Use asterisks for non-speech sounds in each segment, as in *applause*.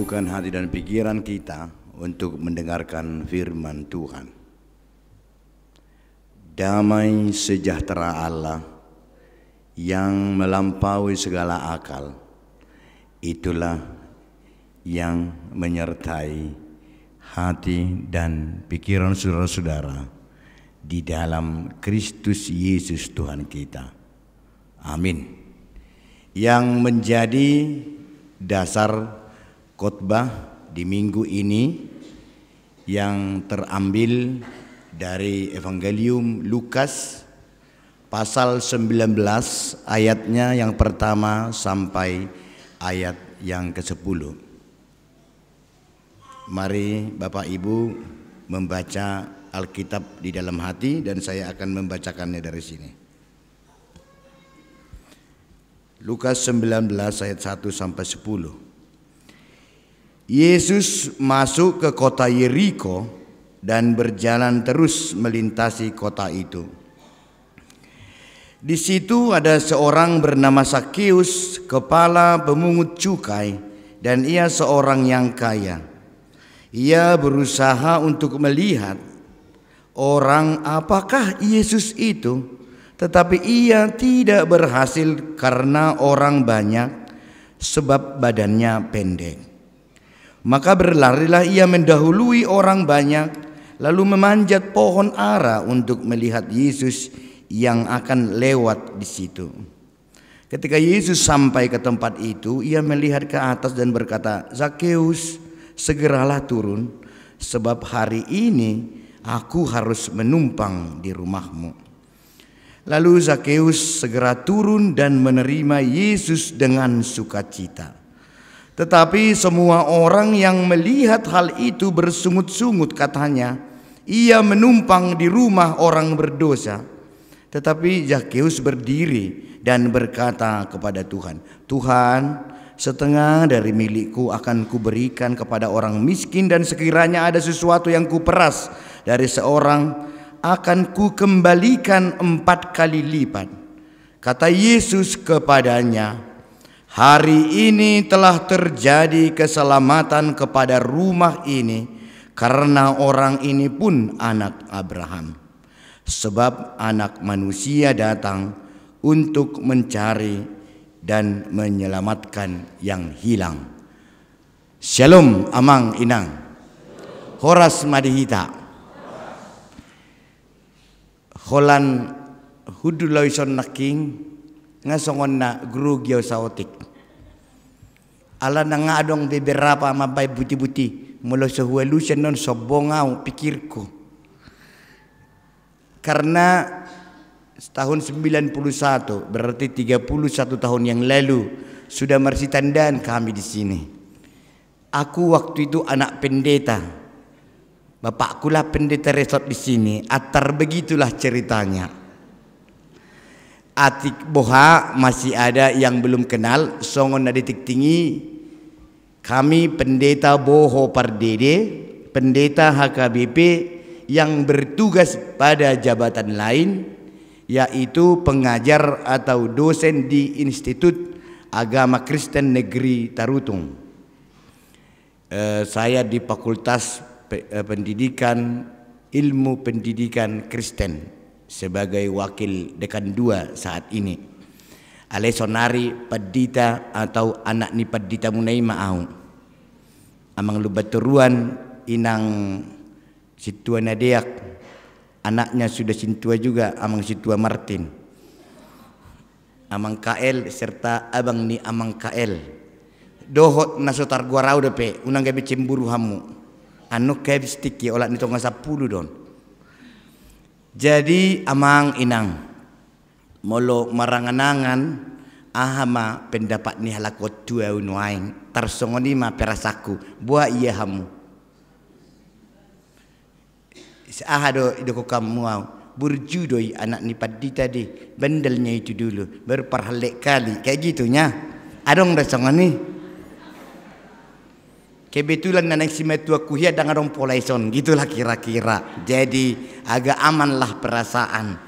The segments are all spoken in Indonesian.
menyatukan hati dan pikiran kita untuk mendengarkan firman Tuhan. Damai sejahtera Allah yang melampaui segala akal, itulah yang menyertai hati dan pikiran saudara-saudara di dalam Kristus Yesus Tuhan kita. Amin. Yang menjadi dasar khotbah di minggu ini yang terambil dari Evangelium Lukas pasal 19 ayatnya yang pertama sampai ayat yang ke-10. Mari Bapak Ibu membaca Alkitab di dalam hati dan saya akan membacakannya dari sini. Lukas 19 ayat 1 sampai 10. Yesus masuk ke kota Yeriko dan berjalan terus melintasi kota itu. Di situ ada seorang bernama Sakius, kepala pemungut cukai, dan ia seorang yang kaya. Ia berusaha untuk melihat orang apakah Yesus itu, tetapi ia tidak berhasil karena orang banyak sebab badannya pendek. Maka berlarilah ia mendahului orang banyak lalu memanjat pohon ara untuk melihat Yesus yang akan lewat di situ. Ketika Yesus sampai ke tempat itu, ia melihat ke atas dan berkata, "Zakeus, segeralah turun sebab hari ini aku harus menumpang di rumahmu." Lalu Zakeus segera turun dan menerima Yesus dengan sukacita. Tetapi semua orang yang melihat hal itu bersungut-sungut katanya, ia menumpang di rumah orang berdosa. Tetapi Zakheus berdiri dan berkata kepada Tuhan, "Tuhan, setengah dari milikku akan kuberikan kepada orang miskin dan sekiranya ada sesuatu yang kuperas dari seorang akan kukembalikan empat kali lipat." Kata Yesus kepadanya, Hari ini telah terjadi keselamatan kepada rumah ini karena orang ini pun anak Abraham. Sebab anak manusia datang untuk mencari dan menyelamatkan yang hilang. Shalom amang inang. Horas madihita. Holan hudulawison naking nga songon na grugyo sautik ala na nga adong beberapa mabay buti-buti mula sa huwalusan nun sa bongaw pikir ko karena tahun 91 berarti 31 tahun yang lalu sudah mersi tandaan kami di sini aku waktu itu anak pendeta bapakku lah pendeta resort di sini atar begitulah ceritanya atik boha masih ada yang belum kenal songon na detik tinggi kami pendeta boho pardede pendeta HKBP yang bertugas pada jabatan lain yaitu pengajar atau dosen di Institut Agama Kristen Negeri Tarutung eh, saya di Fakultas eh, Pendidikan Ilmu Pendidikan Kristen sebagai wakil dekan dua saat ini. Alesonari Padita atau anak ni Padita Munai Maau. Amang Lubaturuan inang Situa Nadeak. Anaknya sudah situa juga Amang Situa Martin. Amang KL serta abang ni Amang KL. Dohot nasotar gua rau depe unang gabe cemburu hamu. Anu kebistiki olak ni tonga sapulu don. Jadi amang inang molo maranganangan ahama pendapat ni halakot dua unuaing tarsongoni ma perasaku buah iya hamu ahado idoko kamu au burjudoi anak ni padi tadi bendelnya itu dulu berparhalek kali kayak gitunya adong rasongoni Kebetulan nenek si metua kuhia dengan orang poleson, gitulah kira-kira. Jadi agak amanlah perasaan.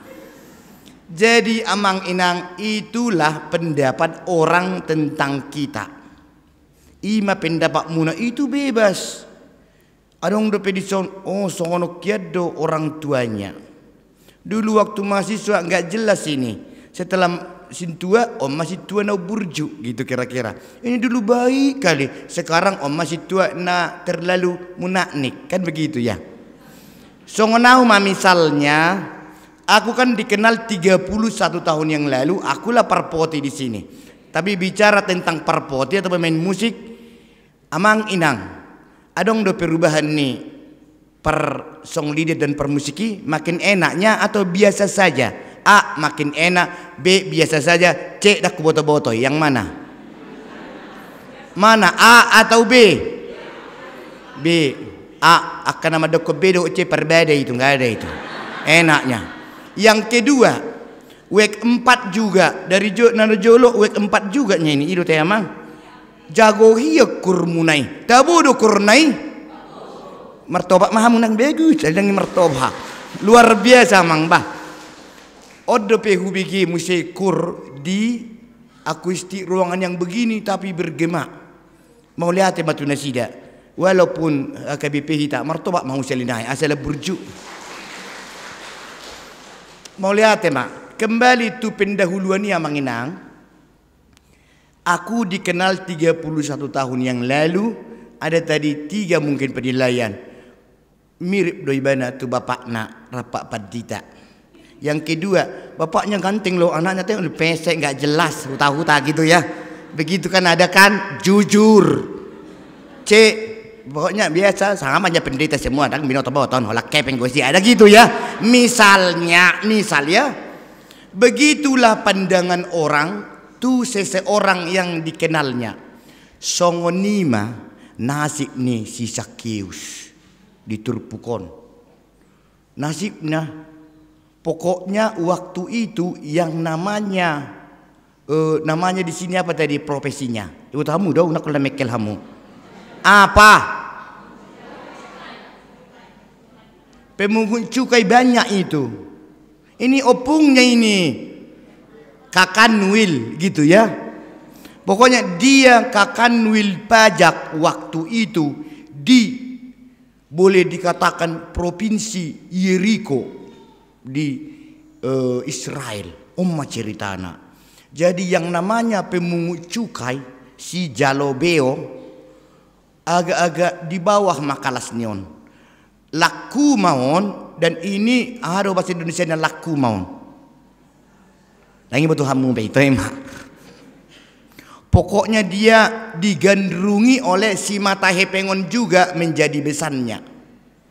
Jadi amang inang itulah pendapat orang tentang kita. Ima pendapat muna itu bebas. Ada orang dapat dison, oh sono kiado orang tuanya. Dulu waktu mahasiswa nggak jelas ini setelah sintua masih tua nak burju gitu kira-kira ini dulu baik kali sekarang masih tua nak terlalu munaknik kan begitu ya songonau ma misalnya aku kan dikenal 31 tahun yang lalu akulah parpoti di sini tapi bicara tentang parpoti atau pemain musik amang inang adong do perubahan nih per song leader dan per musiki makin enaknya atau biasa saja A makin enak, B biasa saja, C dah kuboto boto Yang mana? Mana A atau B? B. A akan nama doko B dok C perbeda itu nggak ada itu. Enaknya. Yang kedua, week 4 juga dari nana jolo week 4 juga nya ini ido teh amang. Jago hiya kurmunai. Tabudu kurnai. Mertobak mahamunang bagus, jadi mertobak. Luar biasa mang bah. Odo pe musai kur di akustik ruangan yang begini tapi bergema. Mau lihat ya batu nasida. Walaupun eh, KBP kita martobak mau selinai asal ah, burju. Mau lihat ya mak. Kembali tu pendahuluan yang menginang. Aku dikenal 31 tahun yang lalu ada tadi tiga mungkin penilaian. Mirip doibana tu bapak nak rapak padita. Yang kedua, bapaknya ganteng loh, anaknya tuh pesek nggak jelas, huta-huta gitu ya. Begitu kan ada kan jujur. C pokoknya biasa sama aja pendeta semua dan atau boton holak kepeng gue sih ada gitu ya misalnya misal ya, begitulah pandangan orang tuh seseorang yang dikenalnya songonima nasib nih si sakius diturpukon nasibnya Pokoknya waktu itu yang namanya uh, namanya di sini apa tadi profesinya? Ibu tahu dah unak mekel kamu Apa? Pemungut cukai banyak itu. Ini opungnya ini. Kakanwil gitu ya. Pokoknya dia kakanwil pajak waktu itu di boleh dikatakan provinsi Yeriko di uh, Israel umma ceritana jadi yang namanya pemungut cukai si Jalobeo agak-agak di bawah makalas neon laku maon dan ini ada bahasa Indonesia yang laku maon lagi nah, betul hamu emak pokoknya dia digandrungi oleh si mata hepengon juga menjadi besannya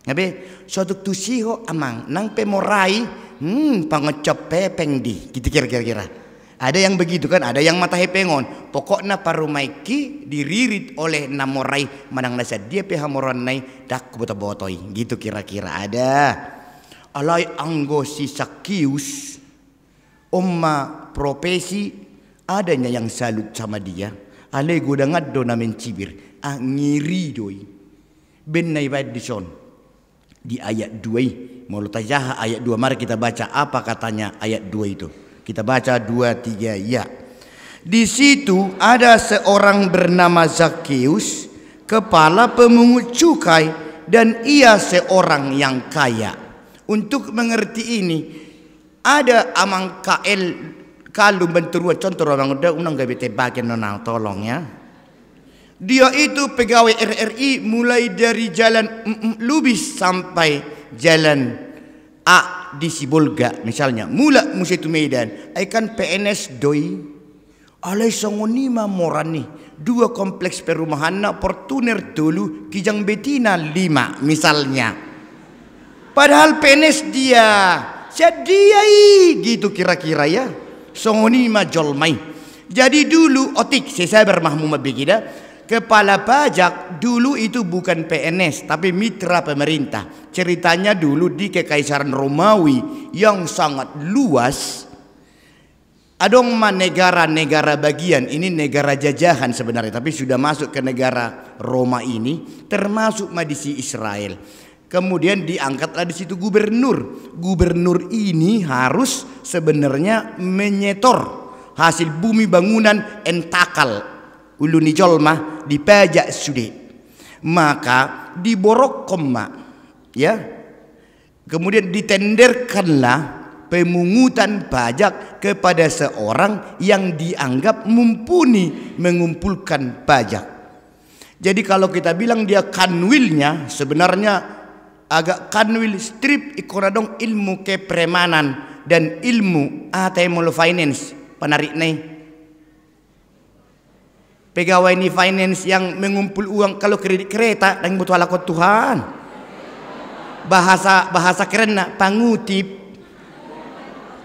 Ngabe suatu tusiho amang nang pemorai hmm pangecop pepeng di gitu kira-kira. Ada yang begitu kan, ada yang mata hepengon. Pokoknya parumaiki diririt oleh namorai manang nasa dia peha moronai dak kubota botoi gitu kira-kira ada. Alai anggo si sakius oma profesi adanya yang salut sama dia. Alai godangat dona mencibir ah ngiri doi. Ben badison di ayat 2 Mu'tazilah ayat 2 mari kita baca apa katanya ayat 2 itu kita baca 2 3 ya di situ ada seorang bernama Zakheus kepala pemungut cukai dan ia seorang yang kaya untuk mengerti ini ada amang kl kalau benturua contoh orang udah unang gak bete bagian tolong ya dia itu pegawai RRI mulai dari jalan M Lubis sampai jalan A di Sibolga misalnya. Mula Musi itu Medan. Ikan PNS doi. Alai songonima morani. Dua kompleks perumahan na portuner dulu kijang betina lima misalnya. Padahal PNS dia. Sediai gitu kira-kira ya. Songonima jolmai. Jadi dulu otik sesai bermahmumah begida. Kepala pajak dulu itu bukan PNS tapi mitra pemerintah. Ceritanya dulu di Kekaisaran Romawi yang sangat luas. ma negara-negara bagian ini negara jajahan sebenarnya tapi sudah masuk ke negara Roma ini termasuk madisi Israel. Kemudian diangkatlah di situ gubernur. Gubernur ini harus sebenarnya menyetor hasil bumi bangunan entakal uluni jolma dipajak sude maka diborok koma ya kemudian ditenderkanlah pemungutan pajak kepada seorang yang dianggap mumpuni mengumpulkan pajak jadi kalau kita bilang dia kanwilnya sebenarnya agak kanwil strip ikoradong ilmu kepremanan dan ilmu atemol finance penarik nih Pegawai ini finance yang mengumpul uang kalau kredit kereta dan butuh ala Tuhan. Bahasa bahasa keren nak pangutip.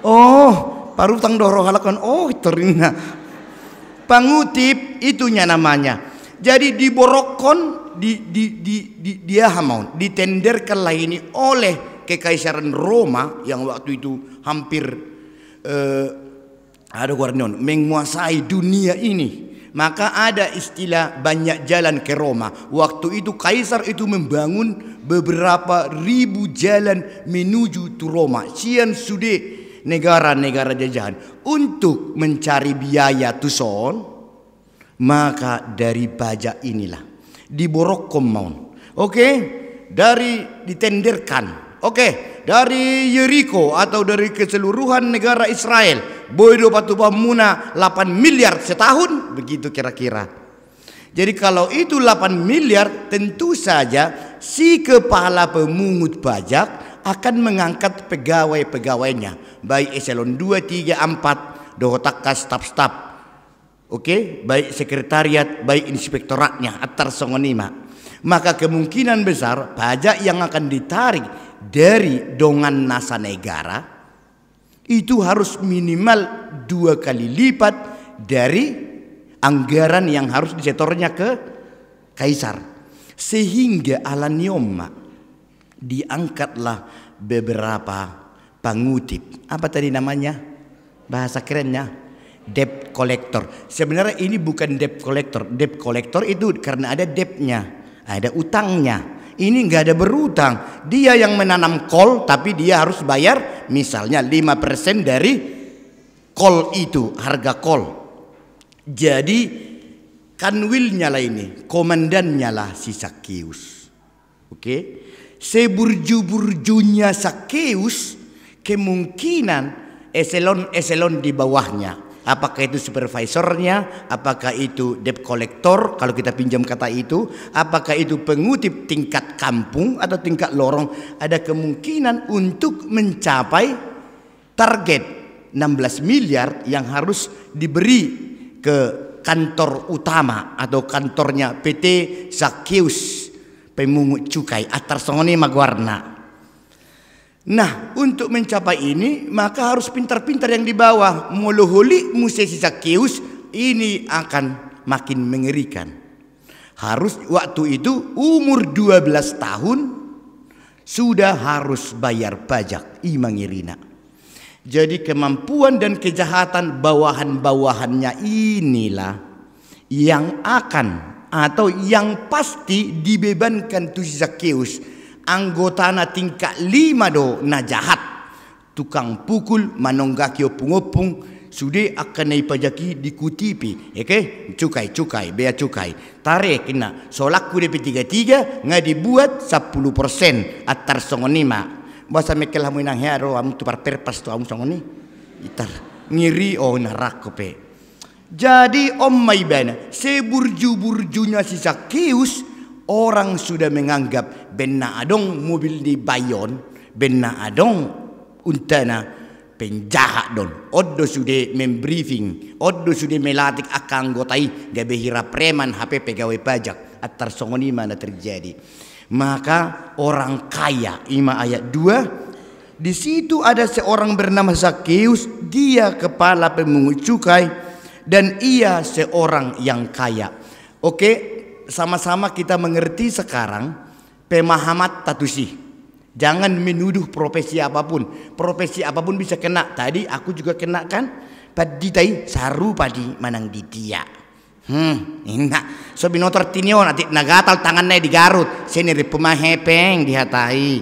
Oh, baru tang doro halakon. Oh, terina. Pangutip itunya namanya. Jadi diborokon di di di, di dia hamaun lah ini oleh kekaisaran Roma yang waktu itu hampir eh, ada guardian menguasai dunia ini maka ada istilah banyak jalan ke Roma. Waktu itu kaisar itu membangun beberapa ribu jalan menuju ke Roma. Sian sude negara-negara jajahan untuk mencari biaya tuson maka dari pajak inilah Borokom Mount. Oke, okay? dari ditenderkan Oke, dari Yeriko atau dari keseluruhan negara Israel, bodoh patubah muna 8 miliar setahun, begitu kira-kira. Jadi kalau itu 8 miliar tentu saja si kepala pemungut pajak akan mengangkat pegawai-pegawainya. Baik eselon 2, 3, 4, dohotaka staf-staf. Oke, baik sekretariat, baik inspektoratnya, atar songonima maka kemungkinan besar pajak yang akan ditarik dari dongan nasa negara itu harus minimal dua kali lipat dari anggaran yang harus disetornya ke kaisar sehingga nyoma diangkatlah beberapa pengutip apa tadi namanya bahasa kerennya debt collector. Sebenarnya ini bukan debt collector. Debt collector itu karena ada debtnya ada utangnya. Ini nggak ada berutang. Dia yang menanam kol tapi dia harus bayar misalnya 5% dari kol itu, harga kol. Jadi kanwilnya lah ini, komandan nyala si Sakeus. Oke. Seburju-burjunya Sakius kemungkinan eselon-eselon di bawahnya apakah itu supervisornya, apakah itu debt collector kalau kita pinjam kata itu, apakah itu pengutip tingkat kampung atau tingkat lorong, ada kemungkinan untuk mencapai target 16 miliar yang harus diberi ke kantor utama atau kantornya PT Zakius pemungut cukai atas songoni magwarna Nah, untuk mencapai ini maka harus pintar-pintar yang di bawah. Muluhuli musisi Zakius ini akan makin mengerikan. Harus waktu itu umur 12 tahun sudah harus bayar pajak imang irina. Jadi kemampuan dan kejahatan bawahan-bawahannya inilah yang akan atau yang pasti dibebankan Tusi Zakeus anggota na tingkat lima do na jahat tukang pukul manonggak yo pungopung sudi akan pajaki dikutipi oke cukai cukai bea cukai tarik kena solaku DP tiga tiga nggak dibuat sepuluh persen atar songonima bahasa mekel hamu inang hero hamu tu par perpas tu hamu songoni itar ngiri oh nerakope. jadi om maibana seburju burjunya si kius. Orang sudah menganggap benna adong mobil di Bayon, benna adong untana penjahat don. Oddo sudah membriefing, oddo sudah melatih akan gotai gabe hira preman HP pegawai pajak. Atar songoni mana terjadi. Maka orang kaya, ima ayat 2, di situ ada seorang bernama Zakeus, dia kepala pemungut cukai dan ia seorang yang kaya. Oke, sama-sama kita mengerti sekarang pemahamat tatusi. Jangan menuduh profesi apapun. Profesi apapun bisa kena. Tadi aku juga kena kan? Padi tadi saru padi manang ditia. Hmm, enak. So binotor tinio nanti nagatal tangannya di Garut. Sini repuma hepeng dihatai.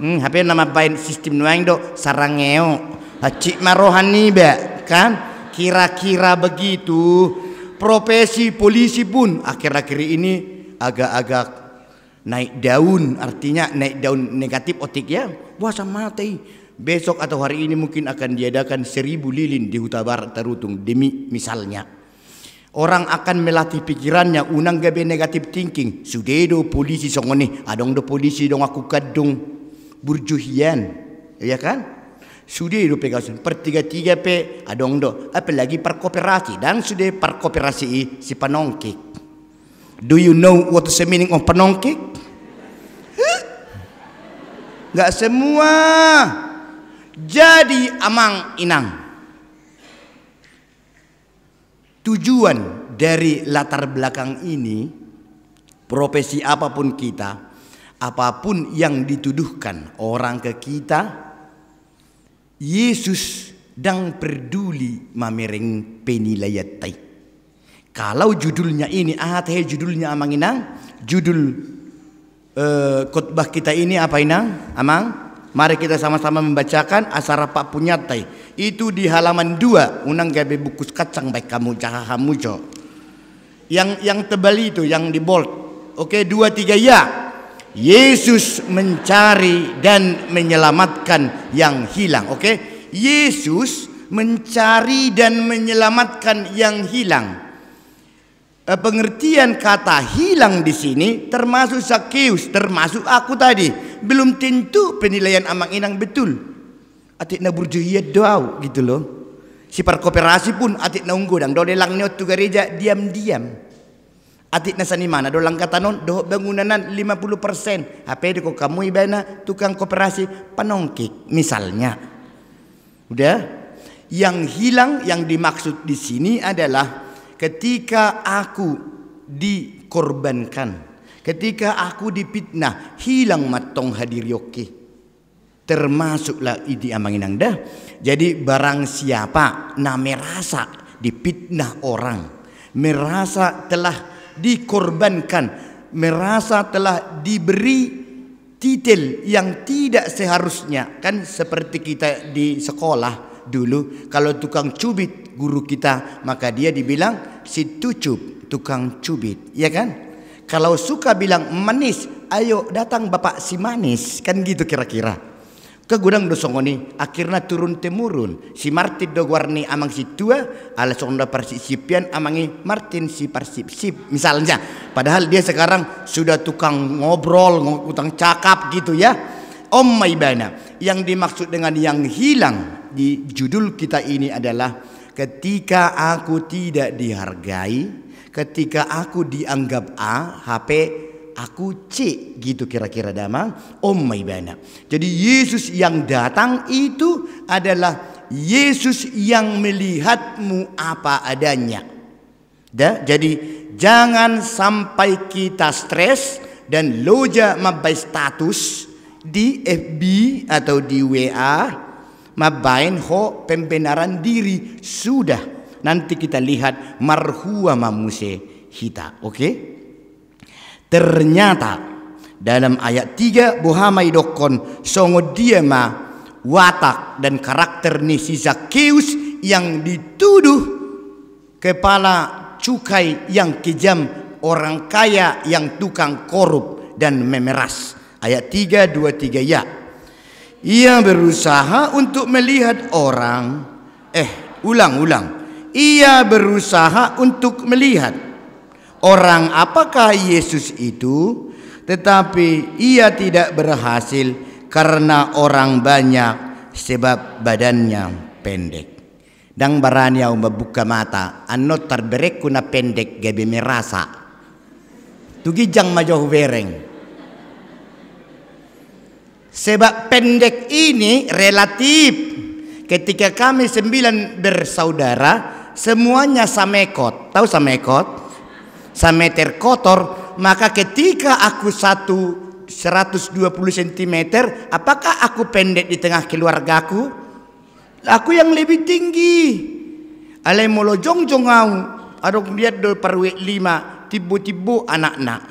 Hmm, HP nama bain sistem nuang do sarangeo. Cik marohani be kan? Kira-kira begitu profesi polisi pun akhir-akhir ini agak-agak naik daun artinya naik daun negatif otik ya Wah sama mati besok atau hari ini mungkin akan diadakan seribu lilin di Huta Barat terutung demi misalnya orang akan melatih pikirannya unang gabe negatif thinking sudedo polisi songoni adong do polisi dong aku kadung burjuhian ya kan sudah itu pegasun pertiga tiga pe adong do apalagi kooperasi dan sudah per kooperasi si penongkik do you know what the meaning of penongkik Gak semua jadi amang inang tujuan dari latar belakang ini profesi apapun kita apapun yang dituduhkan orang ke kita Yesus dan peduli mamereng penilaiatai. Kalau judulnya ini, ah teh judulnya amang inang, judul uh, khotbah kita ini apa inang? Amang, mari kita sama-sama membacakan asara pak punyatai. Itu di halaman dua, unang gabe bukus kacang baik kamu cahamu jo. Yang yang tebal itu, yang di bold. Oke, dua tiga ya. Yesus mencari dan menyelamatkan yang hilang. Oke, okay? Yesus mencari dan menyelamatkan yang hilang. Eh, pengertian kata hilang di sini termasuk Sakeus, termasuk aku tadi. Belum tentu penilaian Amang Inang betul. Atik na burjuhia doa gitu loh. Si perkoperasi pun atik na dan Dolelang neot tu gereja diam-diam. Atik nasa ni mana do tanon do bangunanan 50%. Apa itu kamu ibana tukang koperasi penongkik misalnya. Udah? Yang hilang yang dimaksud di sini adalah ketika aku dikorbankan, ketika aku dipitnah, hilang matong hadir yoki Termasuklah idi amanginang dah. Jadi barang siapa na merasa dipitnah orang, merasa telah dikorbankan merasa telah diberi titel yang tidak seharusnya kan seperti kita di sekolah dulu kalau tukang cubit guru kita maka dia dibilang si tucup tukang cubit ya kan kalau suka bilang manis ayo datang bapak si manis kan gitu kira-kira ke gudang dosongoni akhirnya turun temurun si Martin dogwarni amang si tua ala sonda persipian amangi Martin si persip sip misalnya padahal dia sekarang sudah tukang ngobrol ngutang cakap gitu ya Om Maibana yang dimaksud dengan yang hilang di judul kita ini adalah ketika aku tidak dihargai ketika aku dianggap A HP aku C gitu kira-kira damang Om Maibana. Jadi Yesus yang datang itu adalah Yesus yang melihatmu apa adanya. Da? Jadi jangan sampai kita stres dan loja mabai status di FB atau di WA mabain ho pembenaran diri sudah nanti kita lihat marhuwa mamuse kita, oke okay? Ternyata dalam ayat 3 Buhamai dokon songo dia watak dan karakter ni si yang dituduh kepala cukai yang kejam orang kaya yang tukang korup dan memeras ayat 3 2 3 ya ia berusaha untuk melihat orang eh ulang-ulang ia berusaha untuk melihat orang apakah Yesus itu tetapi ia tidak berhasil karena orang banyak sebab badannya pendek dan yang membuka mata anno terberekuna pendek gabi merasa tugi jang majoh bereng sebab pendek ini relatif ketika kami sembilan bersaudara semuanya samekot tahu samekot meter kotor, maka ketika aku satu 120 cm, apakah aku pendek di tengah keluargaku? Aku yang lebih tinggi. Alai molo jong jong au. Adong lihat do parwe lima tibu-tibu anak-anak.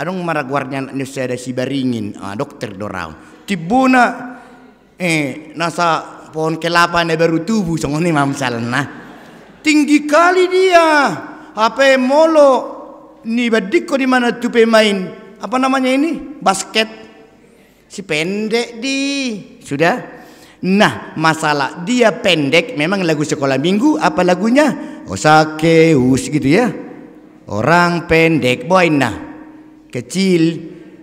Adong maragwarnya saya ada si baringin, ah, dokter dorau. Tibu na eh nasa pohon kelapa ne baru tubuh songoni mamsalna. Tinggi kali dia apa molo ni badiko di mana tupe main apa namanya ini basket si pendek di sudah nah masalah dia pendek memang lagu sekolah minggu apa lagunya osakeus gitu ya orang pendek boy nah kecil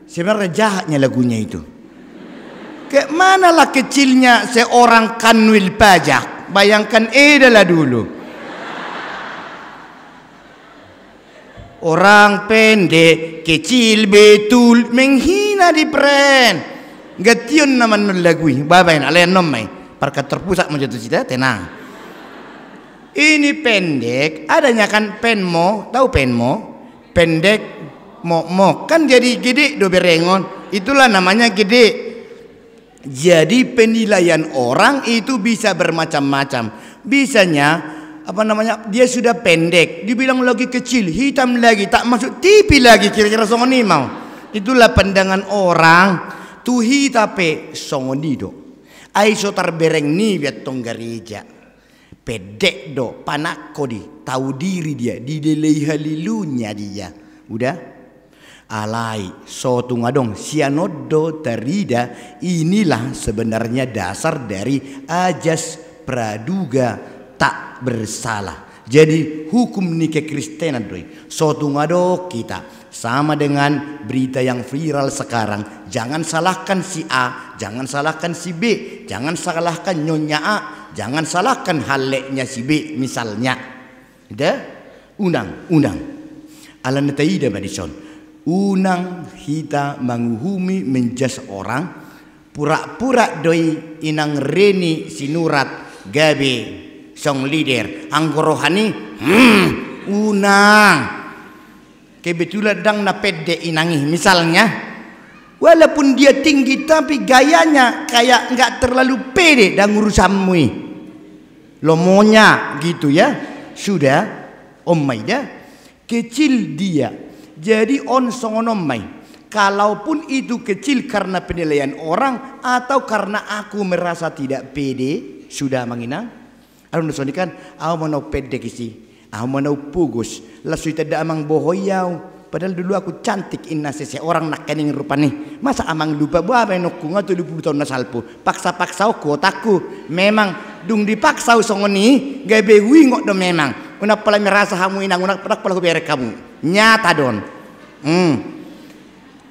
sebenarnya jahatnya lagunya itu ke manalah kecilnya seorang kanwil pajak bayangkan adalah eh, dulu Orang pendek, kecil, betul, menghina di pren. Gatiun naman nun lagui. Babain, alayan nomai. parka terpusat mau cita tenang. Ini pendek, adanya kan penmo, tahu penmo? Pendek, mo mo Kan jadi gede do berengon. Itulah namanya gede. Jadi penilaian orang itu bisa bermacam-macam. Bisanya apa namanya dia sudah pendek dibilang lagi kecil hitam lagi tak masuk TV lagi kira-kira songoni mau itulah pandangan orang tuhi tapi songoni do aiso terbereng bereng ni biat gereja pedek do panak kodi tahu diri dia di delay halilunya dia udah alai tunga adong sianodo terida inilah sebenarnya dasar dari ajas praduga tak bersalah. Jadi hukum nikah Kristenan doi. Suatu ngado kita sama dengan berita yang viral sekarang. Jangan salahkan si A, jangan salahkan si B, jangan salahkan nyonya A, jangan salahkan haleknya si B misalnya. Dah, unang, unang. Alan taida madison. Unang kita menghumi menjas orang pura-pura doi inang reni sinurat gabe song leader anggo rohani hmm, unang kebetulan dang na pede inangi misalnya walaupun dia tinggi tapi gayanya kayak nggak terlalu pede dan urusanmu lomonya gitu ya sudah om maida kecil dia jadi on songon om mai kalaupun itu kecil karena penilaian orang atau karena aku merasa tidak pede sudah menginang Aron so nikan aw manaw pedek isi, aw manaw pugos, lasu tada amang bohoyaw. Padahal dulu aku cantik inna sese orang nak kening rupa nih. Masa amang lupa buah apa enok kunga tuh puluh tahun nasalpu. Paksa-paksa aku otakku. Memang dung dipaksa usongoni gak behui ngok do memang. Una pala merasa hamu inang unak perak pala berek kamu. Nyata don. Hmm.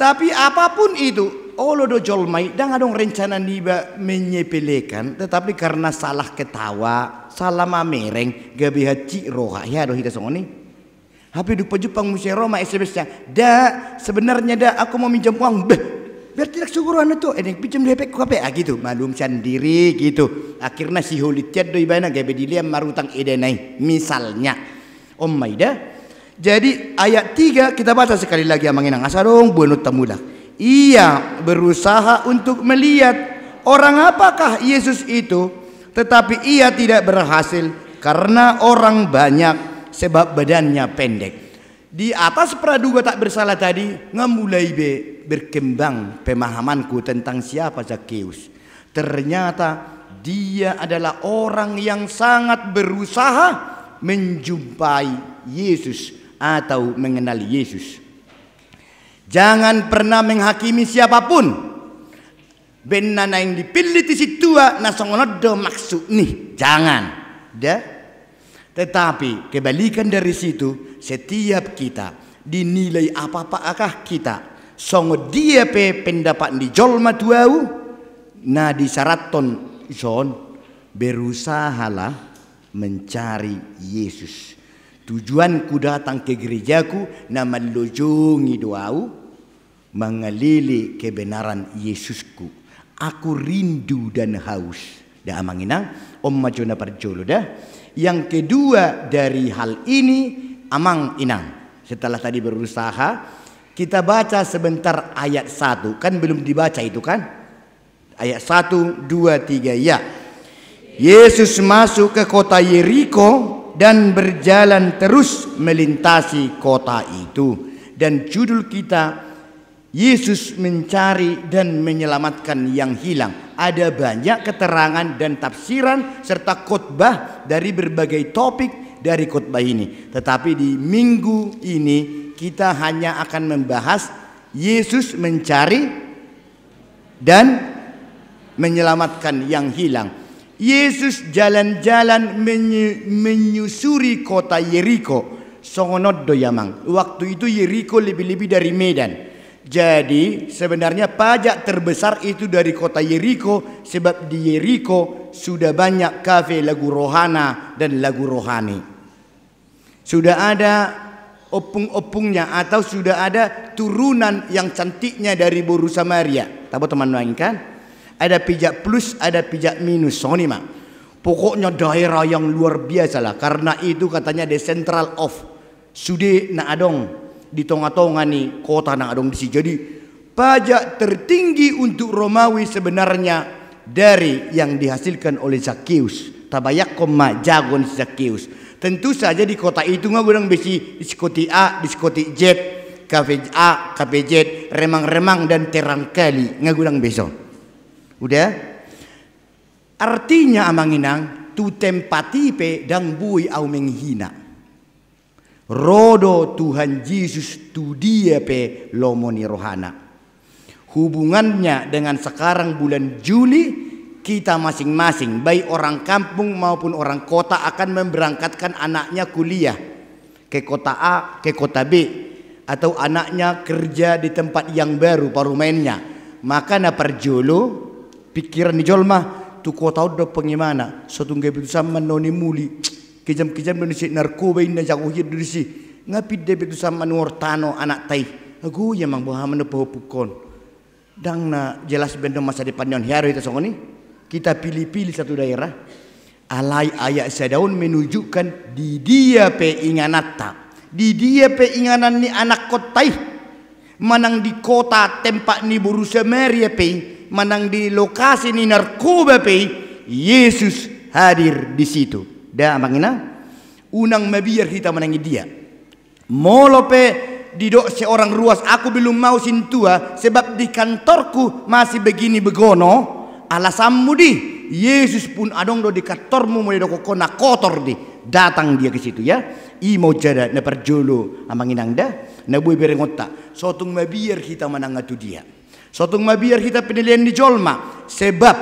Tapi apapun itu do jolmai dan adong rencana niba menyepelekan tetapi karena salah ketawa salah mamereng gabi haci roha ya doh kita songoni tapi dupa pejupang musya roma sms-nya da sebenarnya da aku mau minjam uang beh biar tidak syukuran itu ini pinjam di HP kape ah gitu malum sendiri gitu akhirnya si hulitiat doi bana gabe diliam marutang edenai misalnya om maida jadi ayat 3 kita baca sekali lagi amanginang asadong buenut tamulah ia berusaha untuk melihat orang apakah Yesus itu, tetapi ia tidak berhasil karena orang banyak sebab badannya pendek. Di atas praduga tak bersalah tadi, ngemulai be, berkembang pemahamanku tentang siapa Zakheus. Ternyata dia adalah orang yang sangat berusaha menjumpai Yesus atau mengenal Yesus. Jangan pernah menghakimi siapapun. Benana yang dipilih di situ na songonodo maksud nih. Jangan. Ya. Tetapi kebalikan dari situ setiap kita dinilai apa-apakah kita songo dia pe pendapat di jolma tuau nah di saraton son berusahalah mencari Yesus Tujuanku datang ke gerejaku nama lojongi doau mengelili kebenaran Yesusku. Aku rindu dan haus. Da amanginang Om Majuna parjolo dah. Yang kedua dari hal ini amang inang. Setelah tadi berusaha kita baca sebentar ayat satu kan belum dibaca itu kan? Ayat satu dua tiga ya. Yesus masuk ke kota Yeriko dan berjalan terus melintasi kota itu. Dan judul kita Yesus mencari dan menyelamatkan yang hilang. Ada banyak keterangan dan tafsiran serta khotbah dari berbagai topik dari khotbah ini. Tetapi di minggu ini kita hanya akan membahas Yesus mencari dan menyelamatkan yang hilang. Yesus jalan-jalan menyusuri kota Yeriko. Songonot doyamang. Waktu itu Yeriko lebih-lebih dari Medan. Jadi sebenarnya pajak terbesar itu dari kota Yeriko sebab di Yeriko sudah banyak kafe lagu rohana dan lagu rohani. Sudah ada opung-opungnya atau sudah ada turunan yang cantiknya dari Buru Samaria. Tahu teman-teman kan? Ada pijak plus, ada pijak minus. mak, Pokoknya daerah yang luar biasa lah. Karena itu katanya the central of. Sude na adong. Di tonga-tonga nih kota na adong di sini. Jadi pajak tertinggi untuk Romawi sebenarnya dari yang dihasilkan oleh Zakius. Tabayak koma jagon Zakius. Tentu saja di kota itu nggak gudang besi diskoti A, diskoti Z, kafe A, kafe Z, remang-remang dan terangkali nggak gudang besok. Udah? Artinya amanginang tu pe dan bui au menghina. Rodo Tuhan Yesus tu dia pe lomoni rohana. Hubungannya dengan sekarang bulan Juli kita masing-masing baik orang kampung maupun orang kota akan memberangkatkan anaknya kuliah ke kota A, ke kota B atau anaknya kerja di tempat yang baru parumennya. Maka na perjulu pikiran jolma tu ko tau do pengimana sotunggai bitu sama noni muli kejam-kejam noni si narkoba inna jago hir diri si ngapi de bitu sama nuor anak tai aku ya mang bohaman do pukon dang na jelas benda masa depan nyon hiaro itu songoni kita pilih-pilih satu daerah alai ayak sedaun menunjukkan di dia peinganata di dia peinganan ni anak kotai manang di kota tempat ni buru semeria pei Menang di lokasi ini narkoba pe Yesus hadir di situ. Da mangina unang mabiar kita menangi dia. di didok seorang ruas aku belum mau sintua sebab di kantorku masih begini begono alasanmu di Yesus pun adong do di kantormu mulai do kokona kotor di datang dia ke situ ya i mau jada na perjolo amanginang dah na bui berengota sotung mabiar kita menangatu dia Sotong biar kita penilaian di jolma. Sebab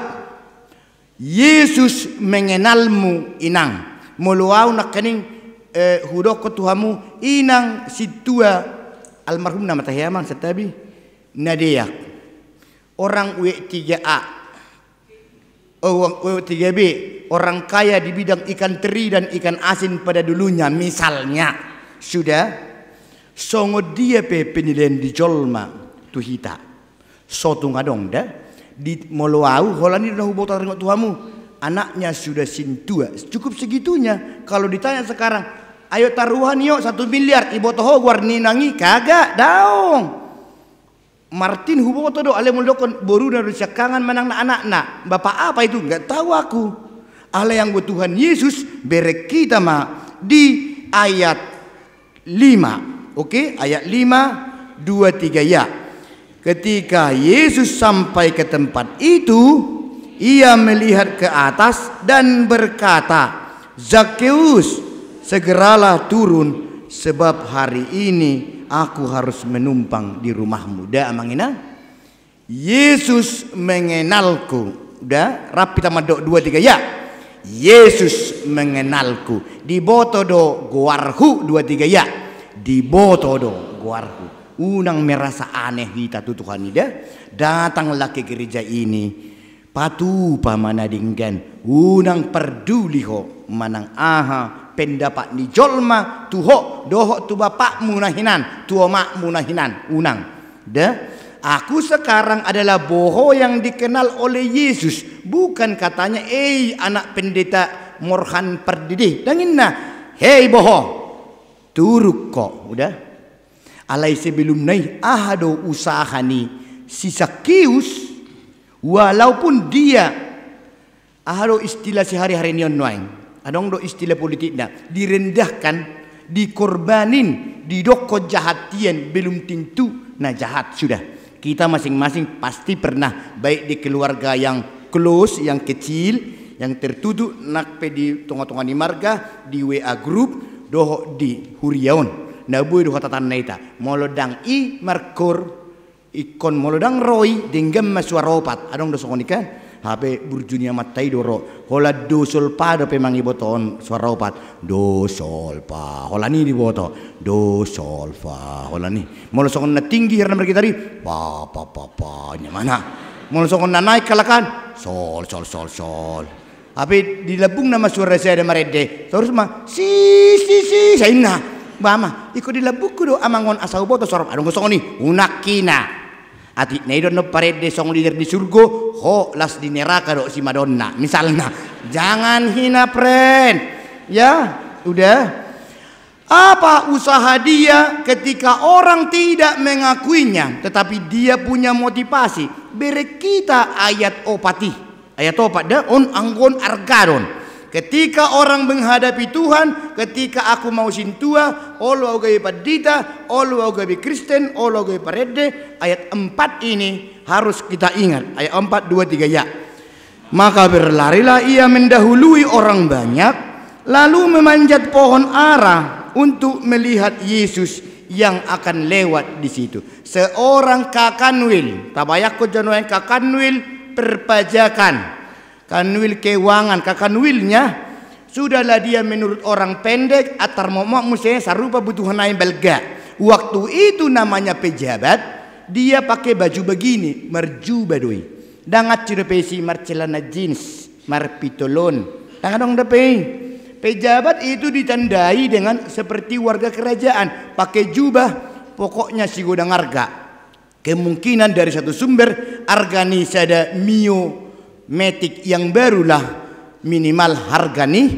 Yesus mengenalmu inang. Meluau nak kening eh, hudok ketuhamu inang situa almarhum nama tahiyaman setabi Nadia, Orang W3A. Orang W3B. Orang kaya di bidang ikan teri dan ikan asin pada dulunya misalnya. Sudah. Songo dia pe penilaian di jolma tuhita. Sotung ngadong dah di moloau holani dah hubota tengok tuamu anaknya sudah sintua cukup segitunya kalau ditanya sekarang ayo taruhan yuk satu miliar ibu toho warni nangi kagak daong Martin hubo todo ale muldokon boru dari kangen menang na anak nah, bapak apa itu nggak tahu aku ale yang Tuhan Yesus berek kita ma di ayat 5 oke okay? ayat 5 2 3 ya Ketika Yesus sampai ke tempat itu, ia melihat ke atas dan berkata, "Zakheus, segeralah turun sebab hari ini aku harus menumpang di rumahmu." Dah amangina? Ah. Yesus mengenalku. udah rapi sama dok dua tiga ya. Yesus mengenalku. Di botodo guarhu dua tiga ya. Di botodo guarhu unang merasa aneh kita tu Tuhan ida datanglah ke gereja ini patu pamana dinggan unang peduli ho manang aha pendapat ni jolma tuho doho tu bapak munahinan tu mak munahinan unang de aku sekarang adalah boho yang dikenal oleh Yesus bukan katanya eh anak pendeta Morhan Perdidih danginna hei boho turuk kok udah Alai sebelum nai ahado usahani si Sakius walaupun dia ahado istilah si hari nion noeng adong do istilah politiknya direndahkan dikorbanin didoko jahatian belum tentu nah jahat sudah kita masing-masing pasti pernah baik di keluarga yang close yang kecil yang tertutup nak di tonga-tonga di marga di WA group doh di Huriaun na bui du kota tan neita molodang i merkur ikon molodang roi dinggam masuaropat adong do kan? hape burjunia matai doro hola dosol pa do pemangi boton suaropat dosol pa hola ni di boto dosol pa hola ni molo sokon na tinggi herna mergi tadi pa pa pa pa nyamana molo sokon na naik kalakan sol sol sol sol hape di labung nama suara saya ada merede terus mah si si si saya Bama, iko di buku do amangon asau boto sorop adong kosong ni unakina. Ati neido no parede song leader di surgo ho las di neraka do si Madonna misalnya. *laughs* Jangan hina pren, Ya, udah. Apa usaha dia ketika orang tidak mengakuinya tetapi dia punya motivasi. Bere kita ayat opati. Ayat opat da on anggon argaron. Ketika orang menghadapi Tuhan, ketika aku mau sintua, Allah au padita, Allah au Kristen, Allah au parede, ayat 4 ini harus kita ingat. Ayat 4 2 3 ya. Maka berlarilah ia mendahului orang banyak, lalu memanjat pohon ara untuk melihat Yesus yang akan lewat di situ. Seorang kakanwil, tabayakku januan kakanwil perpajakan kanwil keuangan kakanwilnya sudahlah dia menurut orang pendek atar momok misalnya sarupa butuhan naik belga waktu itu namanya pejabat dia pakai baju begini merju badui dangat cirepesi marcelana jeans marpitolon tangan dong depe pejabat itu ditandai dengan seperti warga kerajaan pakai jubah pokoknya si godang harga kemungkinan dari satu sumber arganisada mio metik yang barulah minimal harga nih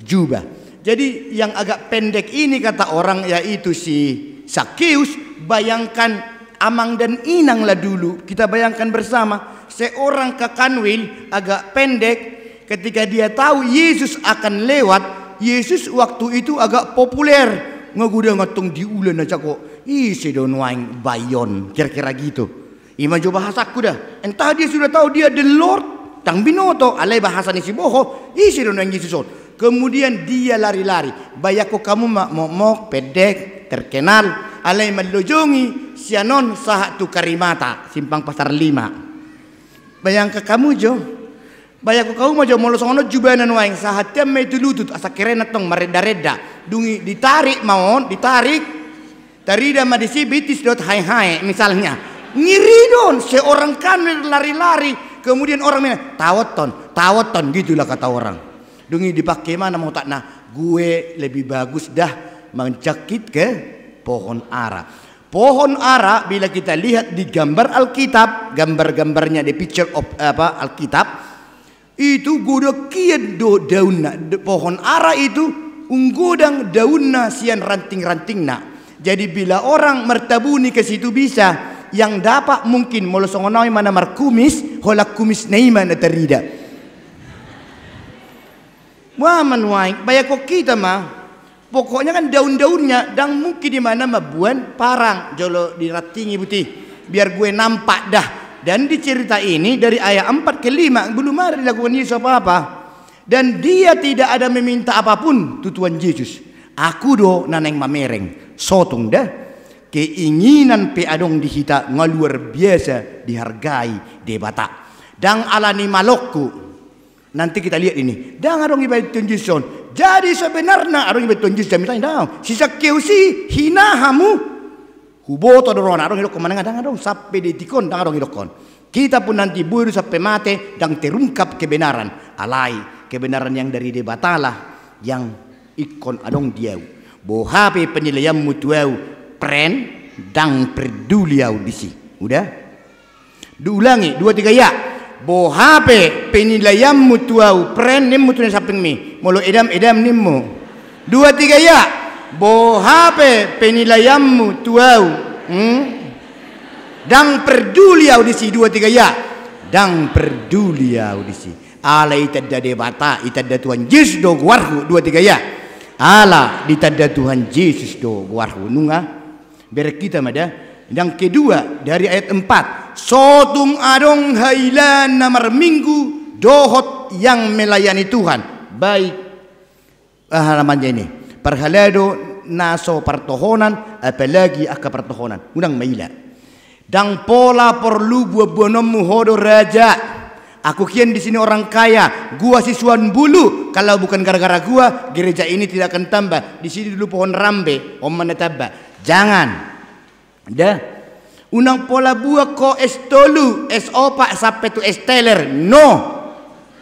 jubah. Jadi yang agak pendek ini kata orang yaitu si Sakius bayangkan Amang dan Inang lah dulu kita bayangkan bersama seorang kakanwil agak pendek ketika dia tahu Yesus akan lewat Yesus waktu itu agak populer nggak ngatung diulen aja kok isi don bayon kira-kira gitu Ima iya, jo bahasa dah Entah dia sudah tahu dia the Lord. Tang binoto alai bahasa ni si boho. Isi dono yang Yesus. Kemudian dia lari-lari. Bayaku kamu mok-mok, pedek, terkenal. Alai melojongi sianon sahat tu karimata. Simpang pasar lima. Bayang ke kamu jo. Bayaku kamu majo molosono jubanan waing sahatnya itu lutut asa keren tong mereda-reda. Dungi ditarik maon, ditarik. Tarida madisi bitis dot hai hai misalnya. Ngiri don, seorang kanan lari-lari. Kemudian orang bilang, tawaton, tawaton, gitulah kata orang. Dungi dipakai mana mau tak nah, gue lebih bagus dah mencakit ke pohon ara. Pohon ara bila kita lihat di gambar Alkitab, gambar-gambarnya di picture of apa Alkitab, itu gudok kian do daunna pohon ara itu unggudang daunna sian ranting ranting nak. Jadi bila orang mertabuni ke situ bisa, yang dapat mungkin molo songonoi mana markumis hola kumis neima na terida wah manuai bayak kok kita mah pokoknya kan daun-daunnya dan mungkin di mana mabuan parang jolo di ratingi putih biar gue nampak dah dan di cerita ini dari ayat 4 ke 5 belum ada dilakukan Yesus apa-apa dan dia tidak ada meminta apapun tutuan Yesus aku do naneng mamereng sotong dah keinginan pe adong di ngaluar biasa dihargai di bata alani malokku nanti kita lihat ini Dang adong ibadat tunjuson jadi sebenarnya adong ibadat tunjus jamitan Dang sisa keusi hina hamu huboto doron adong idok kemana adang adong sampai detikon dang adong idokon kita pun nanti buru sampai mate dan terungkap kebenaran alai kebenaran yang dari debatalah yang ikon adong diau bohape penilaian mutuau pren dang perduliau disi udah diulangi dua tiga ya Bohape penilaian mutuau pren nimmu tuh samping mi molo edam edam nimmu dua tiga ya Bohape penilaian mutuau hmm? dang peduli audisi dua tiga ya dang peduli audisi ala itadda de itadda Tuhan Yesus do warhu dua tiga ya ala ditadda Tuhan Yesus do warhu nungah berkita kita mada. Ya. Yang kedua dari ayat empat Sotung adong haila namar minggu dohot yang melayani Tuhan. Baik ah, halamannya ini. Perhalado naso pertohonan apalagi akar pertohonan. undang maila. Dan pola perlu buah-buah hodo raja. Aku kian di sini orang kaya, gua siswan bulu. Kalau bukan gara-gara gua, gereja ini tidak akan tambah. Di sini dulu pohon rambe, om manetaba. Jangan. Dah. Unang pola buah ko es tolu, es opak sampai tu es teler. No.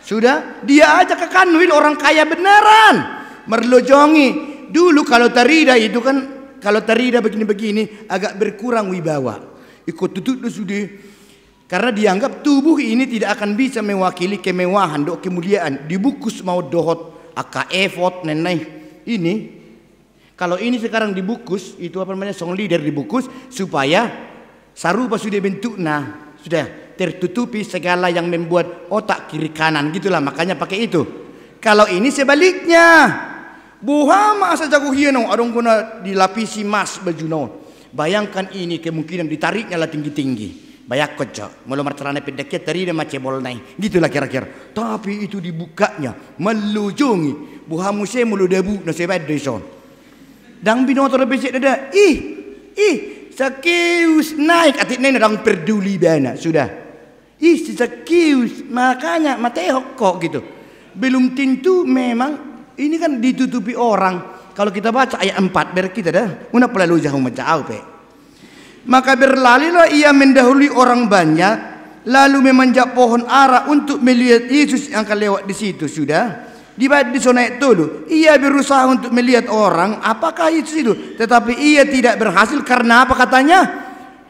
Sudah, dia aja ke Kanwil orang kaya beneran. Merlojongi. Dulu kalau terida itu kan kalau terida begini-begini agak berkurang wibawa. Ikut tutup sudah. Karena dianggap tubuh ini tidak akan bisa mewakili kemewahan, dok kemuliaan. Dibukus mau dohot, AKF efot, nenek Ini kalau ini sekarang dibungkus, itu apa namanya song leader dibungkus supaya sarupa sudah bentuk, nah sudah tertutupi segala yang membuat otak kiri kanan gitulah makanya pakai itu. Kalau ini sebaliknya. Buhama asa jago hieno adong kuna dilapisi emas baju naon. Bayangkan ini kemungkinan ditariknya lah tinggi-tinggi. Bayak kocok, mulu martarane pendeknya teri dan macebol naik. Gitulah kira-kira. Tapi itu dibukanya, melujungi. Buhamu saya mulu debu, nasibah deson. Dang bino tora besek dada. Ih, ih, sakius naik atik nen dang peduli bana sudah. Ih, sakius makanya mata kok gitu. Belum tentu memang ini kan ditutupi orang. Kalau kita baca ayat 4 ber kita dah, una pula jauh umat pe. Maka berlalilah ia mendahului orang banyak, lalu memanjat pohon ara untuk melihat Yesus yang akan lewat di situ sudah. Di itu dulu ia berusaha untuk melihat orang apakah itu itu tetapi ia tidak berhasil karena apa katanya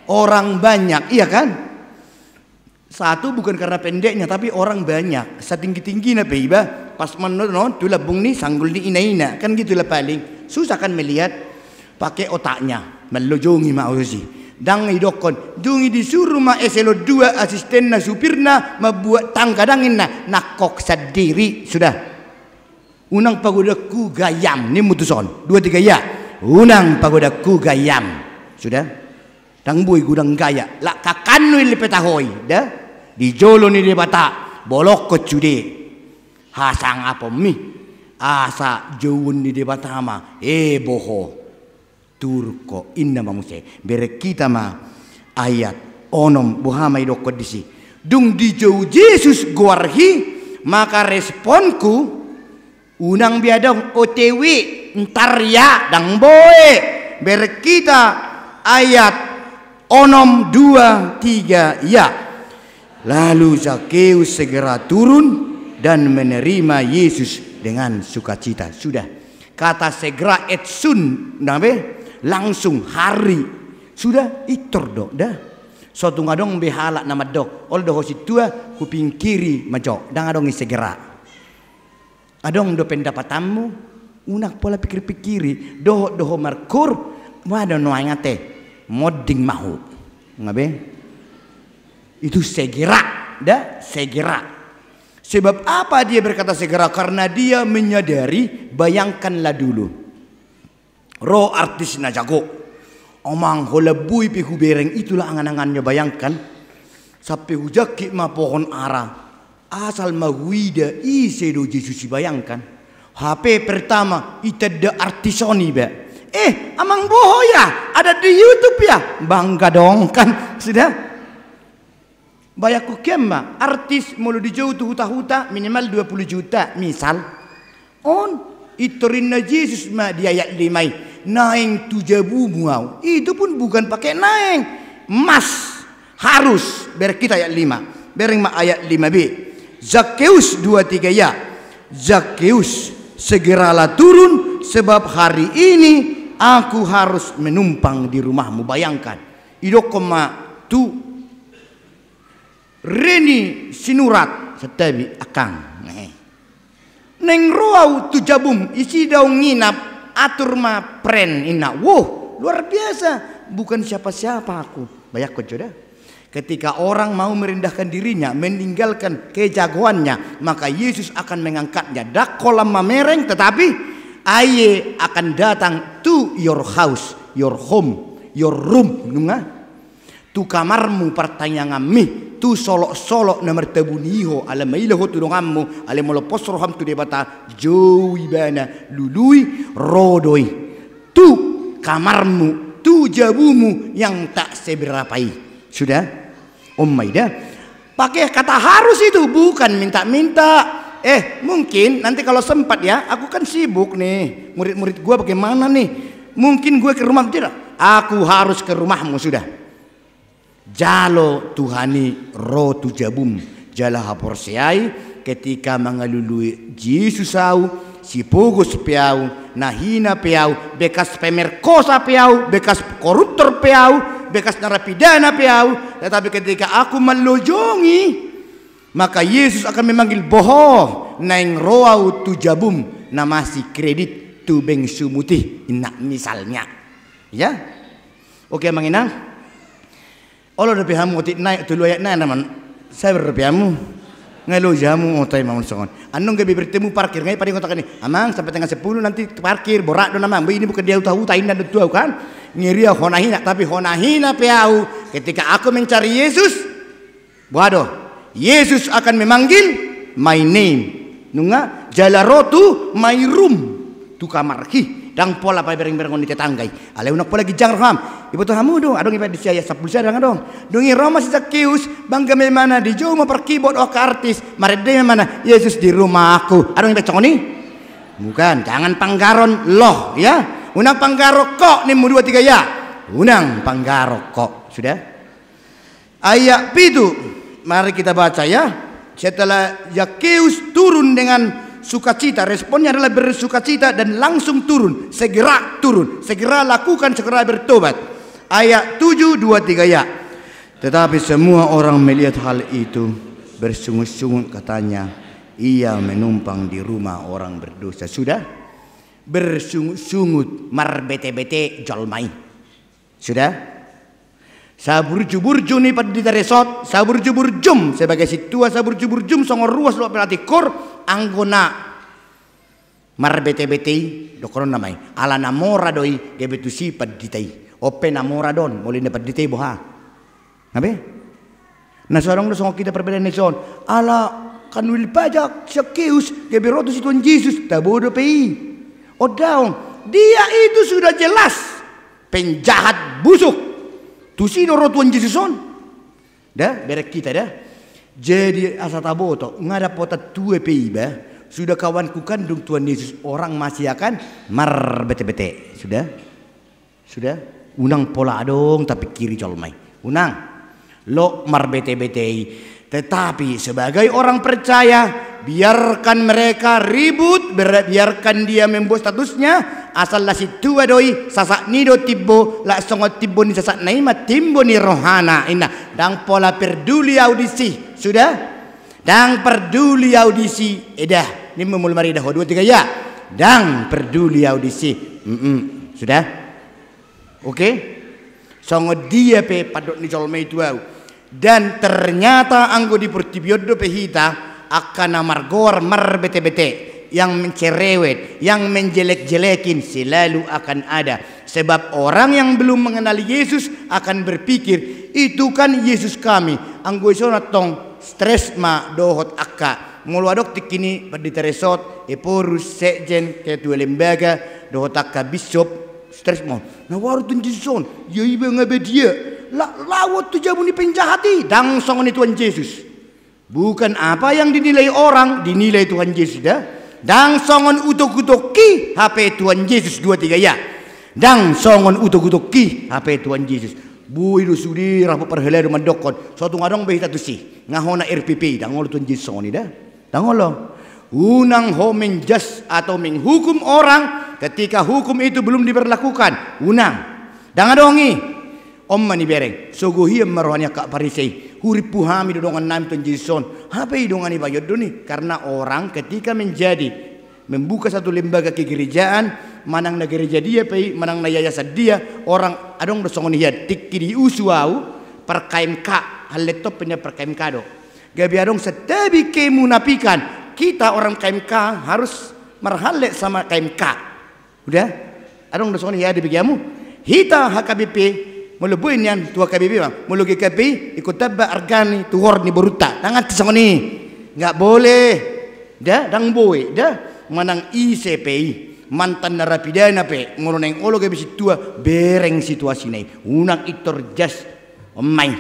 orang banyak iya kan satu bukan karena pendeknya tapi orang banyak setinggi tinggi nabi iba pas menonon tulah lebung ni sanggul ni ina ina kan gitulah paling susah kan melihat pakai otaknya melojungi mauzi dang idokon dungi disuruh ma eselo dua asisten na supirna tangga tangkadangin na nakok sendiri sudah unang pagoda ku gayam ni mutuson dua tiga ya unang pagoda ku gayam sudah dang bui gudang gaya la kakanui lepetahoi dah di jolo ni bata bolok ko cude hasang apa mi asa jowun ni bata ma e eh, boho turko inna mamuse bere kita ma ayat onom buhamai dokot disi dung dijauh Yesus guarhi maka responku unang biadong otw ya, dang boe berkita ayat onom dua tiga ya lalu Zakeus segera turun dan menerima Yesus dengan sukacita sudah kata segera etsun nabe langsung hari sudah itu dok dah so ngadong bihalak nama dok oldo hosi tua kuping kiri maco dangadong segera Adong do tamu, unak pola pikir-pikiri, doh doho merkur, ada noanya teh, modding mahu, ngabe? Itu segera, dah segera. Sebab apa dia berkata segera? Karena dia menyadari, bayangkanlah dulu. Roh artis na jago. Omang bui pihu bereng itulah angan-angannya bayangkan. Sampai hujaki ma pohon arah asal magwida isedo Jesus bayangkan HP pertama itu the artisoni ba eh amang boho ya ada di YouTube ya bangga dong kan sudah bayaku kema artis mulu di jauh huta-huta minimal 20 juta misal on itu rina Jesus ma di ayat limai naeng tujabu muau itu pun bukan pakai naeng emas harus berkita ayat lima bereng ma ayat lima b Zakheus 23 ya. Zakheus segeralah turun sebab hari ini aku harus menumpang di rumahmu. Bayangkan. Idokoma tu reni sinurat setabi akang. Eh. Neng rawau tu jabum isi daun nginap atur ma pren ina. Wow luar biasa. Bukan siapa-siapa aku. Bayak kau jodoh. Ketika orang mau merendahkan dirinya, meninggalkan kejagoannya, maka Yesus akan mengangkatnya. Dak kolam mamereng tetapi aye akan datang to your house, your home, your room, nunga. Tu kamarmu pertanyaan kami, tu solok-solok nomor tebuniho, ale maileho tu dongamu, ale molo posroham tu debata, jowi bana lului rodoi. Tu kamarmu, tu jabumu yang tak seberapa seberapai. Sudah? Umaidah. Pakai kata harus itu bukan minta-minta. Eh, mungkin nanti kalau sempat ya, aku kan sibuk nih. Murid-murid gua bagaimana nih? Mungkin gue ke rumah tidak? Aku harus ke rumahmu sudah. Jalo Tuhani ro tujabum jalah porsiai ketika mengelului Yesus au Si pugus piau, nahina piau, bekas pemerkosa piau, bekas koruptor piau, bekas narapidana piau. Tetapi ketika aku melojongi, maka Yesus akan memanggil bohong, naing roau tu jabum nama si kredit tu beng sumuti, nak misalnya ya oke okay, manginang Allah lebih hamu naik dulu ayat naik naman. saya berpiamu ngelo lo jamu otai mamun songon. Anong gabi bertemu parkir ngai paling ngotak ini. Amang sampai tengah sepuluh nanti parkir borak dona namang. Ini bukan dia utah tain dan tua kan. Ngiria ya, honahina tapi honahina peau, Ketika aku mencari Yesus, waduh Yesus akan memanggil my name. Nunga rotu my room tu kamar kih dang pola pai bereng bereng di tetanggai ale unak pola gijar ham ibu tuh hamu dong adong ibai disiaya sapul saya dong, adong dongi roma sisa kius bangga mana di jauh mau perkibot ok oh, artis marede mana Yesus di rumah aku adong ibai congoni bukan jangan panggaron loh ya unang panggaro kok nih mu dua tiga ya unang panggaro kok sudah ayat pitu mari kita baca ya setelah Yakeus turun dengan sukacita. Responnya adalah bersukacita dan langsung turun, segera turun, segera lakukan, segera bertobat. Ayat 7 2 3 ya. Tetapi semua orang melihat hal itu bersungut-sungut katanya, ia menumpang di rumah orang berdosa. Sudah? Bersungut-sungut marbete-bete jalmai. Sudah? jubur burju nih pada di resort, jubur jum sebagai situa jubur jum songor ruas luar pelati kor anggona mar bete-bete dokron namai ala namora doi pada di paditai ope namora don mulai dapat ditai boha ngabe nah seorang udah songok kita perbedaan neson ala kanwil pajak sekius geberotu si Tuhan Yesus tabodo pei odaong dia itu sudah jelas penjahat busuk tusido rotuan on da berek kita dah jadi asa to ngada pota pi ba eh, sudah kawanku dung tuan Yesus orang masih akan mar bete bete sudah sudah unang pola dong tapi kiri colmai unang lo mar bete bete tetapi sebagai orang percaya biarkan mereka ribut, biarkan dia membuat statusnya asal si tua doi sasak nido do tibo la songo tibo ni sasak naima timbo ni rohana ina dang pola perduli audisi sudah dang perduli audisi edah ini memul mari dah dua tiga ya dang perduli audisi mm -mm. sudah oke okay? songo dia pe padok ni colmei tuau dan ternyata anggo di pertibiodo pehita akan amargor mar bete-bete yang mencerewet, yang menjelek-jelekin selalu akan ada. Sebab orang yang belum mengenali Yesus akan berpikir, itu kan Yesus kami. Anggoi sona tong stres ma dohot akka. adok tikini pada teresot, eporus, sekjen, ketua lembaga, dohot akka bishop, stres ma. na waru tunjin son, yoi iya, bengabe dia. La, lawat tu jamu ni penjahati, dang songoni tuan Yesus. Bukan apa yang dinilai orang, dinilai Tuhan Yesus dah. Dang songon utuk-utuk ki HP Tuhan Yesus dua tiga ya. Dang songon utuk-utuk ki HP Tuhan Yesus. Bu itu sudi rapu perhelai rumah dokon. Suatu ngadong behita tusi. Ngahona RPP dang ngolo Tuhan Yesus songon ida. Dang ngolo. Unang ho just atau menghukum orang ketika hukum itu belum diberlakukan. Unang. Dang adongi. Om mani bereng. Sogohi marohanya kak parisei huripu hami dodongan nam penjison apa idongan iba nih? karena orang ketika menjadi membuka satu lembaga kegerejaan manang na gereja dia pei, manang na yayasan dia orang adong dosongon hiat tikki di usuau perkaim ka haletop punya perkaim do gabi adong setabi ke munafikan kita orang KMK harus merhalek sama KMK udah adong dosongon hiat di bagiamu hita hkbp mulu bui nian tua KBB bang mulu GKP ikut taba argani tuhor ni beruta tangan tisang ni nggak boleh dah dang boi dah manang ICPI mantan narapidana pe ngono neng olo ke tua bereng situasi nei unak itor jas omai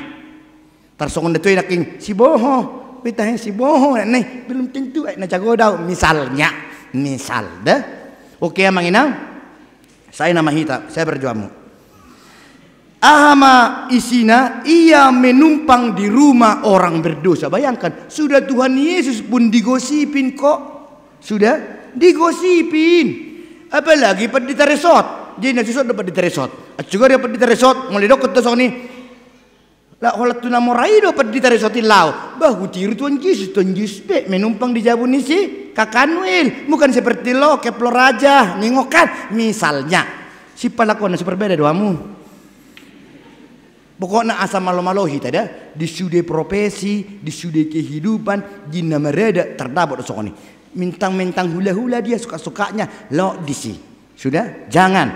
de tuai naking si boho pitahin si boho nih belum tentu na jago dau misalnya misal dah oke okay, amang ina saya nama hita saya berjuamu Ahama isina ia menumpang di rumah orang berdosa. Bayangkan, sudah Tuhan Yesus pun digosipin kok. Sudah digosipin. Apalagi pada teresot. Jadi nasi dapat di resort. Juga dapat di teresot. Mulai dok ketosong nih. Lah holat tu morai rai dapat di resort lau. Bahu tiru Tuhan Yesus, Tuhan Yesus be menumpang di jabun ini sih. Kakanuil, bukan seperti lo keplor raja nengokan. Misalnya, si palakona seperti beda doamu. Pokoknya asal malo-malohi di sudut profesi, di sudut kehidupan, nama mereda terdapat sokoni. mintang-mintang hula-hula dia suka-sukanya lo disi. Sudah? Jangan.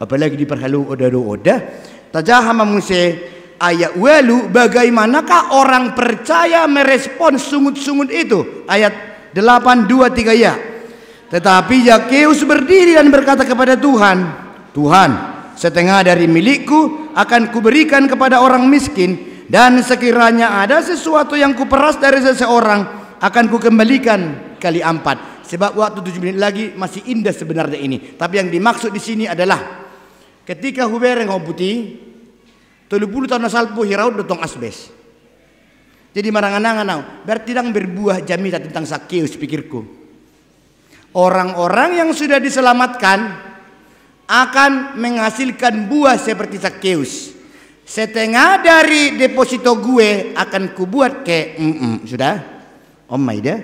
Apalagi di perhalu oda-oda. Tajahama muse ayat walu bagaimanakah orang percaya merespon sungut-sungut itu? Ayat delapan dua tiga ya. Tetapi Yakeus berdiri dan berkata kepada Tuhan, Tuhan, setengah dari milikku akan kuberikan kepada orang miskin dan sekiranya ada sesuatu yang kuperas dari seseorang akan kukembalikan kali empat sebab waktu tujuh menit lagi masih indah sebenarnya ini tapi yang dimaksud di sini adalah ketika hubereng putih tujuh puluh tahun asal pu hirau dotong asbes jadi marang anang berarti dang berbuah jamita tentang sakius pikirku orang-orang yang sudah diselamatkan akan menghasilkan buah seperti sakeus. Setengah dari deposito gue akan kubuat ke mm -mm. sudah. Oh Maida.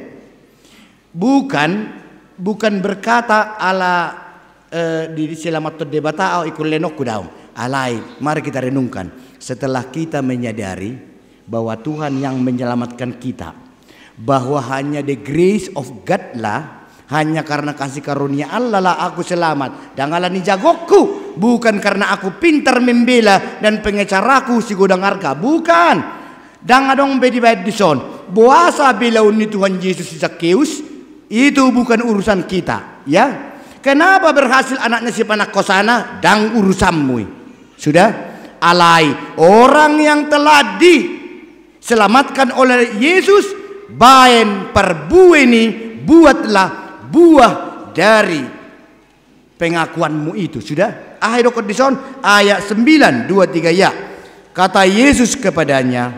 Bukan bukan berkata ala eh, di selamat debata au ikul lenok kudau. Alai, mari kita renungkan. Setelah kita menyadari bahwa Tuhan yang menyelamatkan kita, bahwa hanya the grace of God lah hanya karena kasih karunia Allah lah aku selamat. Dan Dangalani jagoku. Bukan karena aku pintar membela dan pengecaraku si gudang harga Bukan. dan Dangadong bedi bayat son Buasa bila uni Tuhan Yesus Zakheus. Itu bukan urusan kita. Ya. Kenapa berhasil anaknya si panak kosana? dan urusanmu. Sudah? Alai. Orang yang telah diselamatkan oleh Yesus. perbu ini buatlah buah dari pengakuanmu itu. Sudah? akhir kondison ayat 9 3 ya. Kata Yesus kepadanya,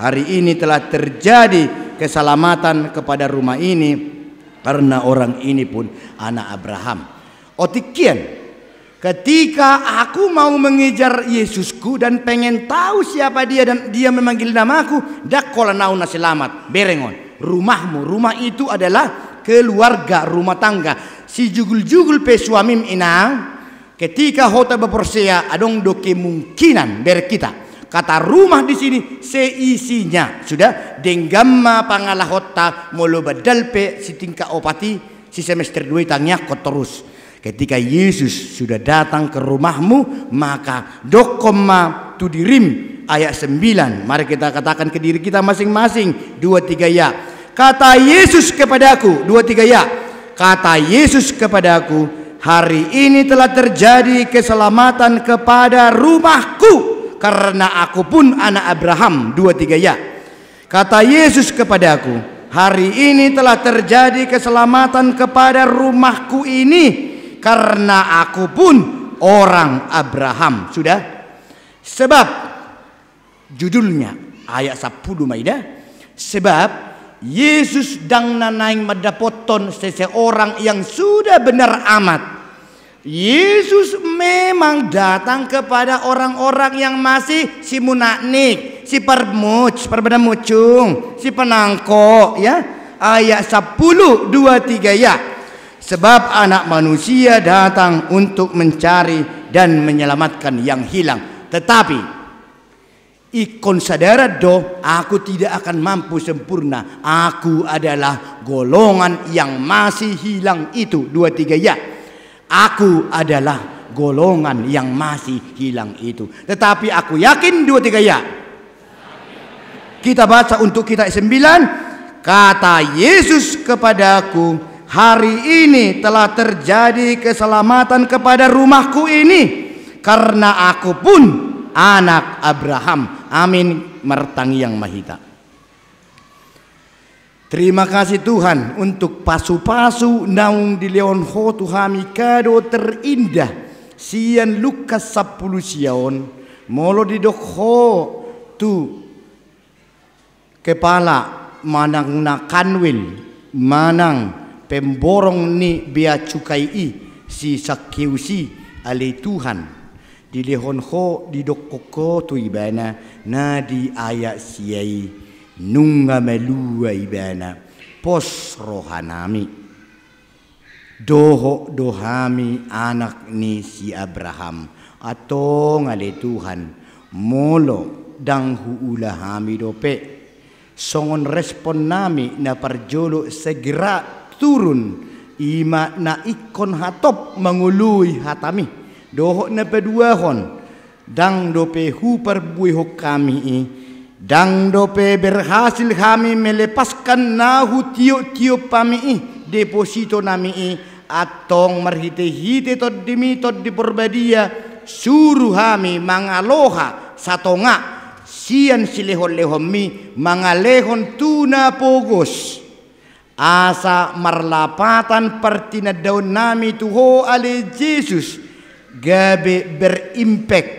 hari ini telah terjadi keselamatan kepada rumah ini karena orang ini pun anak Abraham. Otikian Ketika aku mau mengejar Yesusku dan pengen tahu siapa dia dan dia memanggil namaku, dakola nauna selamat, berengon. Rumahmu, rumah itu adalah keluarga rumah tangga si jugul-jugul pe suamim inang ketika hota bepersia adong do kemungkinan kita kata rumah di sini seisinya sudah denggama pangalah hota molo badal pe si tingka opati si semester dua tangnya kot terus ketika Yesus sudah datang ke rumahmu maka dokoma tu dirim ayat 9 mari kita katakan ke diri kita masing-masing dua tiga ya Kata Yesus kepadaku, dua tiga ya. Kata Yesus kepadaku, hari ini telah terjadi keselamatan kepada rumahku karena aku pun anak Abraham. Dua tiga ya. Kata Yesus kepadaku, hari ini telah terjadi keselamatan kepada rumahku ini karena aku pun orang Abraham. Sudah? Sebab judulnya ayat 10 Maidah. Sebab Yesus dangna naing madapoton seseorang yang sudah benar amat. Yesus memang datang kepada orang-orang yang masih si munaknik, si permuc, perbeda mucung, si penangko ya. Ayat 10 tiga ya. Sebab anak manusia datang untuk mencari dan menyelamatkan yang hilang. Tetapi ikon sadarat do aku tidak akan mampu sempurna aku adalah golongan yang masih hilang itu dua tiga ya aku adalah golongan yang masih hilang itu tetapi aku yakin dua tiga ya kita baca untuk kita sembilan kata Yesus kepadaku hari ini telah terjadi keselamatan kepada rumahku ini karena aku pun anak Abraham amin mertang yang mahita Terima kasih Tuhan untuk pasu-pasu naung di leon ho tuhami kado terindah sian Lukas 10 siaon molo di ho tu kepala manang nakanwil manang pemborong ni bea cukai i si sakiusi alai Tuhan dilihon ho dokoko tu ibana na di ayak siai nunga melua ibana pos rohanami doho dohami anak ni si Abraham atau ngale Tuhan molo dang huula hami dope songon respon nami na parjolo segera turun ima na ikon hatop mengului hatami Dohok na pedua hon dang dope hu perbui hok kami i dang dope berhasil kami melepaskan nahu tio tio pami i deposito nami i atong marhite hite tot dimi tot di perbadia suruh kami mangaloha satonga sian silehon mi mangalehon tuna pogos asa marlapatan pertina daun nami tuho ale Jesus gabe berimpact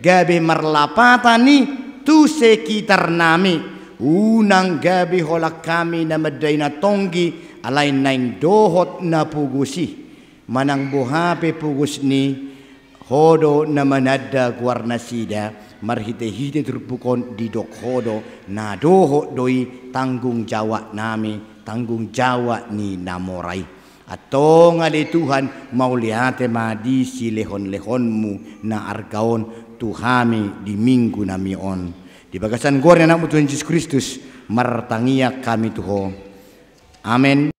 gabe merlapatani tu sekitar nami unang gabe holak kami na madaina tonggi alain naing dohot na pugusi manang buhape pugus ni hodo na manadda guarnasida marhite-hite terpukon di dok hodo na doho doi tanggung jawab nami tanggung jawab ni namorai atonga le Tuhan mau mauliate si lehon-lehonmu na argaon Tuhami di minggu nami on di bagasan gua anakmu Tuhan Yesus Kristus martangia kami Tuhan amin